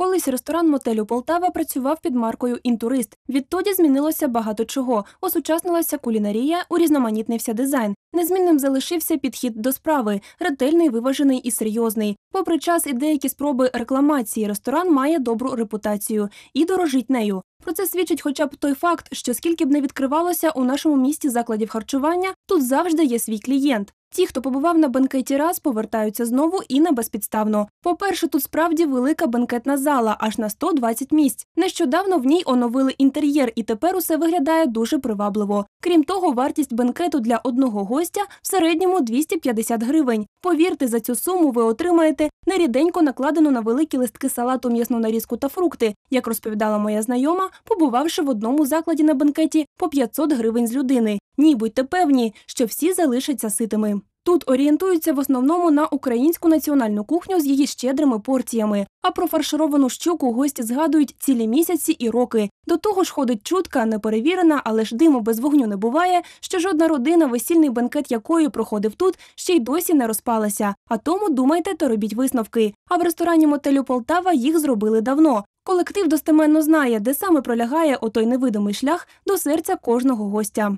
Колись ресторан мотелю Полтава працював під маркою Інтурист. Відтоді змінилося багато чого. Осучаснилася кулінарія, урізноманітнився дизайн. Незмінним залишився підхід до справи ретельний, виважений і серйозний. Попри час і деякі спроби рекламації, ресторан має добру репутацію і дорожить нею. Про це свідчить, хоча б той факт, що скільки б не відкривалося у нашому місті закладів харчування, тут завжди є свій клієнт. Ті, хто побував на бенкеті раз, повертаються знову і не безпідставно. По-перше, тут справді велика бенкетна зала, аж на 120 місць. Нещодавно в ній оновили інтер'єр, і тепер усе виглядає дуже привабливо. Крім того, вартість бенкету для одного гостя в середньому 250 гривень. Повірте, за цю суму ви отримаєте не ріденько накладено на великі листки салату м'ясну нарізку та фрукти, як розповідала моя знайома, побувавши в одному закладі на бенкеті по 500 гривень з людини. Ні, будьте певні, що всі залишаться ситими. Тут орієнтуються в основному на українську національну кухню з її щедрими порціями. А про фаршировану щуку гості згадують цілі місяці і роки. До того ж ходить чутка, неперевірена, але ж диму без вогню не буває, що жодна родина, весільний бенкет якої проходив тут, ще й досі не розпалася. А тому думайте та робіть висновки. А в ресторані мотелю Полтава їх зробили давно. Колектив достеменно знає, де саме пролягає отой невидимий шлях до серця кожного гостя.